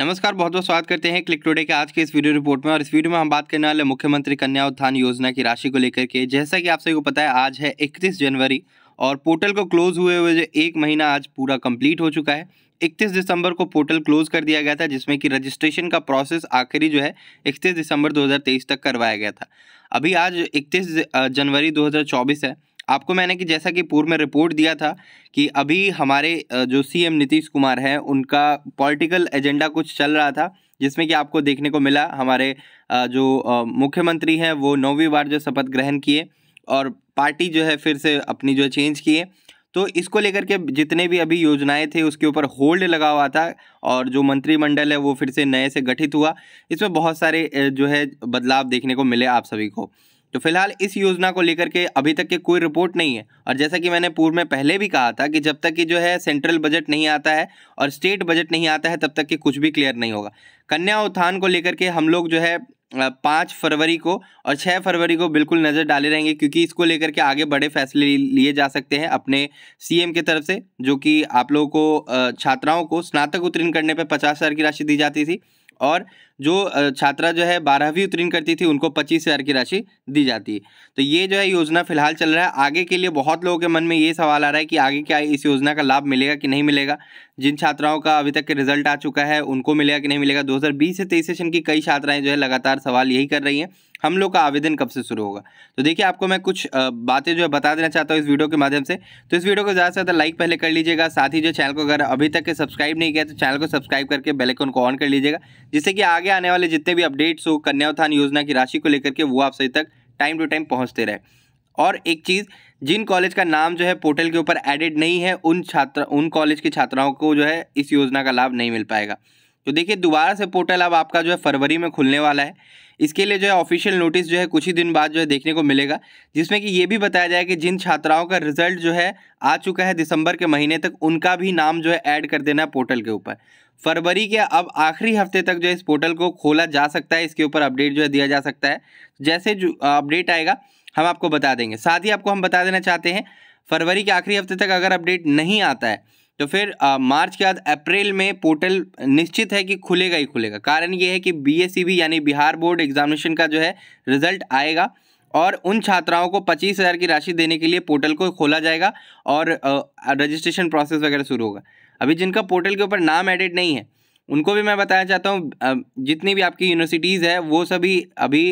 नमस्कार बहुत बहुत स्वागत करते हैं क्लिक टुडे के आज के इस वीडियो रिपोर्ट में और इस वीडियो में हम बात करने वाले मुख्यमंत्री कन्या उत्थान योजना की राशि को लेकर के जैसा कि आप सभी को पता है आज है 31 जनवरी और पोर्टल को क्लोज हुए हुए जो एक महीना आज पूरा कंप्लीट हो चुका है 31 दिसंबर को पोर्टल क्लोज कर दिया गया था जिसमें कि रजिस्ट्रेशन का प्रोसेस आखिरी जो है 31 दिसंबर 2023 तक करवाया गया था अभी आज 31 जनवरी 2024 है आपको मैंने कि जैसा कि पूर्व में रिपोर्ट दिया था कि अभी हमारे जो सीएम नीतीश कुमार हैं उनका पॉलिटिकल एजेंडा कुछ चल रहा था जिसमें कि आपको देखने को मिला हमारे जो मुख्यमंत्री हैं वो नौवीं बार जो शपथ ग्रहण किए और पार्टी जो है फिर से अपनी जो चेंज किए तो इसको लेकर के जितने भी अभी योजनाएं थे उसके ऊपर होल्ड लगा हुआ था और जो मंत्रिमंडल है वो फिर से नए से गठित हुआ इसमें बहुत सारे जो है बदलाव देखने को मिले आप सभी को तो फिलहाल इस योजना को लेकर के अभी तक के कोई रिपोर्ट नहीं है और जैसा कि मैंने पूर्व में पहले भी कहा था कि जब तक कि जो है सेंट्रल बजट नहीं आता है और स्टेट बजट नहीं आता है तब तक कि कुछ भी क्लियर नहीं होगा कन्या उत्थान को लेकर के हम लोग जो है पाँच फरवरी को और छः फरवरी को बिल्कुल नज़र डाले रहेंगे क्योंकि इसको लेकर के आगे बड़े फैसले लिए जा सकते हैं अपने सीएम के तरफ से जो कि आप लोगों को छात्राओं को स्नातक उत्तीर्ण करने पर पचास हज़ार की राशि दी जाती थी और जो छात्रा जो है बारहवीं उत्तीर्ण करती थी उनको पच्चीस हज़ार की राशि दी जाती है तो ये जो है योजना फिलहाल चल रहा है आगे के लिए बहुत लोगों के मन में ये सवाल आ रहा है कि आगे क्या इस योजना का लाभ मिलेगा कि नहीं मिलेगा जिन छात्राओं का अभी तक के रिजल्ट आ चुका है उनको मिलेगा कि नहीं मिलेगा दो से तेईस सेशन की कई छात्राएँ जो है लगातार सवाल यही कर रही हैं हम लोग का आवेदन कब से शुरू होगा तो देखिए आपको मैं कुछ बातें जो है बता देना चाहता हूँ इस वीडियो के माध्यम से तो इस वीडियो को ज़्यादा से ज़्यादा लाइक पहले कर लीजिएगा साथ ही जो चैनल को अगर अभी तक के सब्सक्राइब नहीं किया तो चैनल को सब्सक्राइब करके बेलकन को ऑन कर लीजिएगा जिससे कि आगे आने वाले जितने भी अपडेट्स हो कन्या उत्थान योजना की राशि को लेकर के वो आप सही तक टाइम टू टाइम पहुँचते रहे और एक चीज़ जिन कॉलेज का नाम जो है पोर्टल के ऊपर एडिड नहीं है उन छात्र उन कॉलेज की छात्राओं को जो है इस योजना का लाभ नहीं मिल पाएगा तो देखिए दोबारा से पोर्टल अब आपका जो है फरवरी में खुलने वाला है इसके लिए जो है ऑफिशियल नोटिस जो है कुछ ही दिन बाद जो है देखने को मिलेगा जिसमें कि ये भी बताया जाए कि जिन छात्राओं का रिजल्ट जो है आ चुका है दिसंबर के महीने तक उनका भी नाम जो है ऐड कर देना है पोर्टल के ऊपर फरवरी के अब आखिरी हफ्ते तक जो है इस पोर्टल को खोला जा सकता है इसके ऊपर अपडेट जो है दिया जा सकता है जैसे जो अपडेट आएगा हम आपको बता देंगे साथ ही आपको हम बता देना चाहते हैं फरवरी के आखिरी हफ्ते तक अगर अपडेट नहीं आता है तो फिर आ, मार्च के बाद अप्रैल में पोर्टल निश्चित है कि खुलेगा ही खुलेगा कारण ये है कि बी e यानी बिहार बोर्ड एग्जामिनेशन का जो है रिजल्ट आएगा और उन छात्राओं को पच्चीस हज़ार की राशि देने के लिए पोर्टल को खोला जाएगा और रजिस्ट्रेशन प्रोसेस वगैरह शुरू होगा अभी जिनका पोर्टल के ऊपर नाम एडिड नहीं है उनको भी मैं बताना चाहता हूँ जितनी भी आपकी यूनिवर्सिटीज़ है वो सभी अभी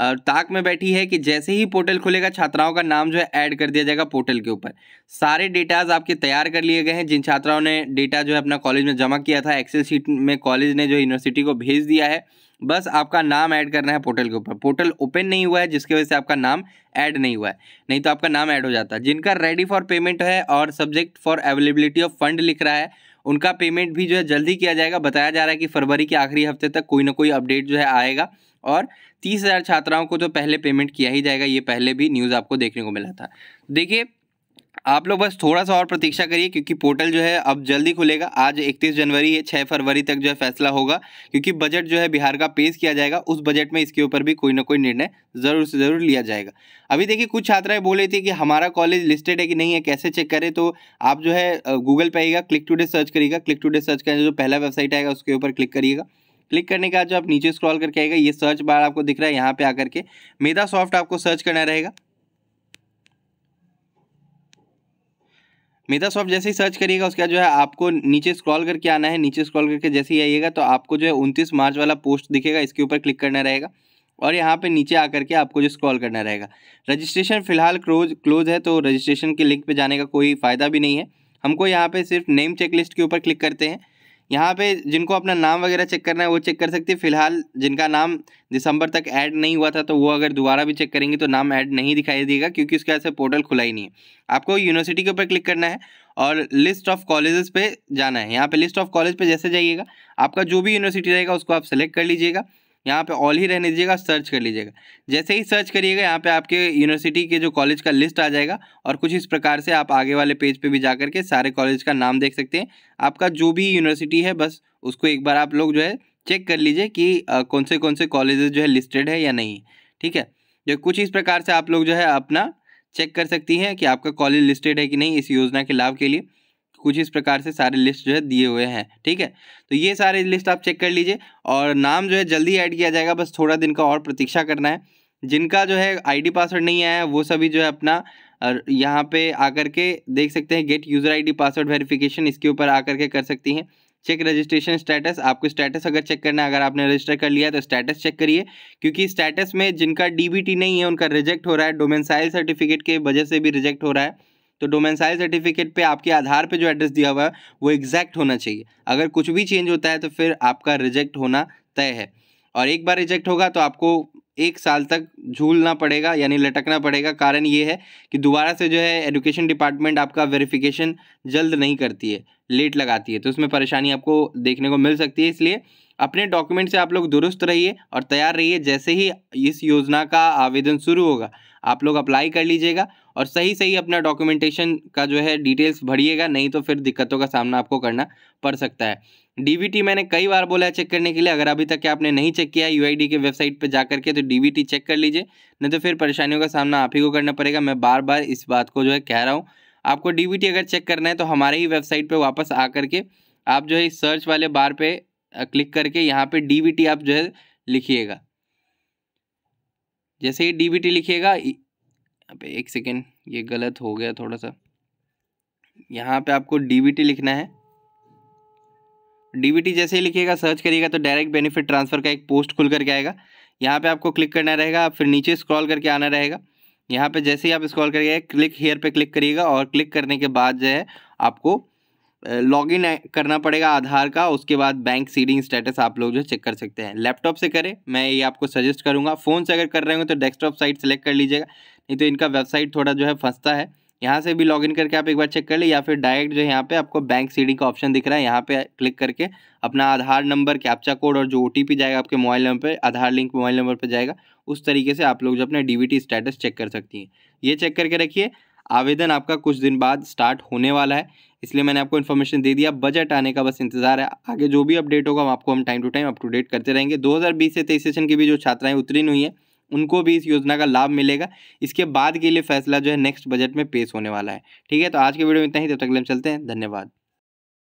ताक में बैठी है कि जैसे ही पोर्टल खुलेगा छात्राओं का नाम जो है ऐड कर दिया जाएगा पोर्टल के ऊपर सारे डेटाज आपके तैयार कर लिए गए हैं जिन छात्राओं ने डेटा जो है अपना कॉलेज में जमा किया था एक्सेल शीट में कॉलेज ने जो यूनिवर्सिटी को भेज दिया है बस आपका नाम ऐड करना है पोर्टल के ऊपर पोर्टल ओपन नहीं हुआ है जिसकी वजह से आपका नाम ऐड नहीं हुआ है नहीं तो आपका नाम ऐड हो जाता है जिनका रेडी फॉर पेमेंट है और subject for availability of fund लिख रहा है उनका पेमेंट भी जो है जल्दी किया जाएगा बताया जा रहा है कि फरवरी के आखिरी हफ्ते तक कोई ना कोई अपडेट जो है आएगा और तीस हज़ार छात्राओं को तो पहले पेमेंट किया ही जाएगा ये पहले भी न्यूज़ आपको देखने को मिला था देखिए आप लोग बस थोड़ा सा और प्रतीक्षा करिए क्योंकि पोर्टल जो है अब जल्दी खुलेगा आज 31 जनवरी है 6 फरवरी तक जो है फैसला होगा क्योंकि बजट जो है बिहार का पेश किया जाएगा उस बजट में इसके ऊपर भी कोई ना कोई निर्णय ज़रूर से ज़रूर लिया जाएगा अभी देखिए कुछ छात्राएं बोल रही थी कि हमारा कॉलेज लिस्टेड है कि नहीं है कैसे चेक करें तो आप जो है गूगल पर आइएगा क्लिक टू डे सर्च करिएगा क्लिक टू डे सर्च करें जो पहला वेबसाइट आएगा उसके ऊपर क्लिक करिएगा क्लिक करने के बाद जो आप नीचे स्क्रॉल करके आएगा ये सर्च बार आपको दिख रहा है यहाँ पे आकर के मेधा सॉफ्ट आपको सर्च करना रहेगा मेधा सॉफ्ट जैसे ही सर्च करिएगा उसके बाद जो है आपको नीचे स्क्रॉल करके आना है नीचे स्क्रॉल करके जैसे ही आइएगा तो आपको जो है उनतीस मार्च वाला पोस्ट दिखेगा इसके ऊपर क्लिक करना रहेगा और यहाँ पे नीचे आकर के आपको जो स्क्रॉल करना रहेगा रजिस्ट्रेशन फिलहाल क्लोज क्लोज है तो रजिस्ट्रेशन के लिंक पे जाने का कोई फ़ायदा भी नहीं है हमको यहाँ पे सिर्फ नेम चेकलिस्ट के ऊपर क्लिक करते हैं यहाँ पे जिनको अपना नाम वगैरह चेक करना है वो चेक कर सकते हैं फिलहाल जिनका नाम दिसंबर तक ऐड नहीं हुआ था तो वो अगर दोबारा भी चेक करेंगे तो नाम ऐड नहीं दिखाई देगा क्योंकि उसके ऐसे पोर्टल खुला ही नहीं है आपको यूनिवर्सिटी के ऊपर क्लिक करना है और लिस्ट ऑफ कॉलेजेस पे जाना है यहाँ पे लिस्ट ऑफ कॉलेज पे जैसे जाइएगा आपका जो भी यूनिवर्सिटी रहेगा उसको आप सेलेक्ट कर लीजिएगा यहाँ पे ऑल ही रहने दीजिएगा सर्च कर लीजिएगा जैसे ही सर्च करिएगा यहाँ पे आपके यूनिवर्सिटी के जो कॉलेज का लिस्ट आ जाएगा और कुछ इस प्रकार से आप आगे वाले पेज पे भी जा करके सारे कॉलेज का नाम देख सकते हैं आपका जो भी यूनिवर्सिटी है बस उसको एक बार आप लोग जो है चेक कर लीजिए कि कौन से कौन से कॉलेजेस जो है लिस्टेड है या नहीं ठीक है जो कुछ इस प्रकार से आप लोग जो है अपना चेक कर सकती हैं कि आपका कॉलेज लिस्टेड है कि नहीं इस योजना के लाभ के लिए कुछ इस प्रकार से सारे लिस्ट जो है दिए हुए हैं ठीक है तो ये सारे लिस्ट आप चेक कर लीजिए और नाम जो है जल्दी ऐड किया जाएगा बस थोड़ा दिन का और प्रतीक्षा करना है जिनका जो है आईडी पासवर्ड नहीं आया है वो सभी जो है अपना यहाँ पे आकर के देख सकते हैं get user ID password verification इसके ऊपर आकर के कर सकती हैं चेक रजिस्ट्रेशन स्टेटस आपको स्टेटस अगर चेक करना है अगर आपने रजिस्टर कर लिया है तो स्टेटस चेक करिए क्योंकि स्टेटस में जिनका डी नहीं है उनका रिजेक्ट हो रहा है डोमेंसाइल सर्टिफिकेट के वजह से भी रिजेक्ट हो रहा है तो डोमेंसाइल सर्टिफिकेट पे आपके आधार पे जो एड्रेस दिया हुआ है वो एग्जैक्ट होना चाहिए अगर कुछ भी चेंज होता है तो फिर आपका रिजेक्ट होना तय है और एक बार रिजेक्ट होगा तो आपको एक साल तक झूलना पड़ेगा यानी लटकना पड़ेगा कारण ये है कि दोबारा से जो है एजुकेशन डिपार्टमेंट आपका वेरिफिकेशन जल्द नहीं करती है लेट लगाती है तो उसमें परेशानी आपको देखने को मिल सकती है इसलिए अपने डॉक्यूमेंट से आप लोग दुरुस्त रहिए और तैयार रहिए जैसे ही इस योजना का आवेदन शुरू होगा आप लोग अप्लाई कर लीजिएगा और सही सही अपना डॉक्यूमेंटेशन का जो है डिटेल्स भरिएगा नहीं तो फिर दिक्कतों का सामना आपको करना पड़ सकता है डीबीटी मैंने कई बार बोला है चेक करने के लिए अगर अभी तक आपने नहीं चेक किया है यूआईडी के वेबसाइट पर जा करके तो डीबीटी चेक कर लीजिए नहीं तो फिर परेशानियों का सामना आप ही को करना पड़ेगा मैं बार बार इस बात को जो है कह रहा हूँ आपको डीबीटी अगर चेक करना है तो हमारे ही वेबसाइट पर वापस आ करके आप जो है इस सर्च वाले बार पे क्लिक करके यहाँ पे डी आप जो है लिखिएगा जैसे ही डी लिखिएगा अब एक सेकेंड ये गलत हो गया थोड़ा सा यहाँ पे आपको डी लिखना है डीबीटी जैसे ही लिखिएगा सर्च करिएगा तो डायरेक्ट बेनिफिट ट्रांसफ़र का एक पोस्ट खुल करके आएगा यहाँ पे आपको क्लिक करना रहेगा फिर नीचे स्क्रॉल करके आना रहेगा यहाँ पे जैसे ही आप स्क्रॉल करिएगा क्लिक हेयर पे क्लिक करिएगा और क्लिक करने के बाद जो है आपको लॉगिन करना पड़ेगा आधार का उसके बाद बैंक सीडिंग स्टेटस आप लोग जो चेक कर सकते हैं लैपटॉप से करें मैं ये आपको सजेस्ट करूँगा फ़ोन से अगर कर रहे हो तो डेस्कटॉप साइट सेलेक्ट कर लीजिएगा नहीं तो इनका वेबसाइट थोड़ा जो है फंसता है यहाँ से भी लॉगिन करके आप एक बार चेक कर ले या फिर डायरेक्ट जो यहाँ पे आपको बैंक सीडी का ऑप्शन दिख रहा है यहाँ पे क्लिक करके अपना आधार नंबर कैप्चा कोड और जो ओ जाएगा आपके मोबाइल नंबर पर आधार लिंक मोबाइल नंबर पर जाएगा उस तरीके से आप लोग जो अपना डी स्टेटस चेक कर सकती हैं ये चेक करके रखिए आवेदन आपका कुछ दिन बाद स्टार्ट होने वाला है इसलिए मैंने आपको इन्फॉर्मेशन दे दिया बजट आने का बस इंतजार है आगे जो भी अपडेट होगा हम आपको हम time to time up to date करते रहेंगे 2020 से तेईस सेशन की भी जो छात्राएं उत्तीर्ण हुई हैं उनको भी इस योजना का लाभ मिलेगा इसके बाद के लिए फैसला जो है नेक्स्ट बजट में पेश होने वाला है ठीक है तो आज के वीडियो में इतना ही तब तक ले चलते हैं धन्यवाद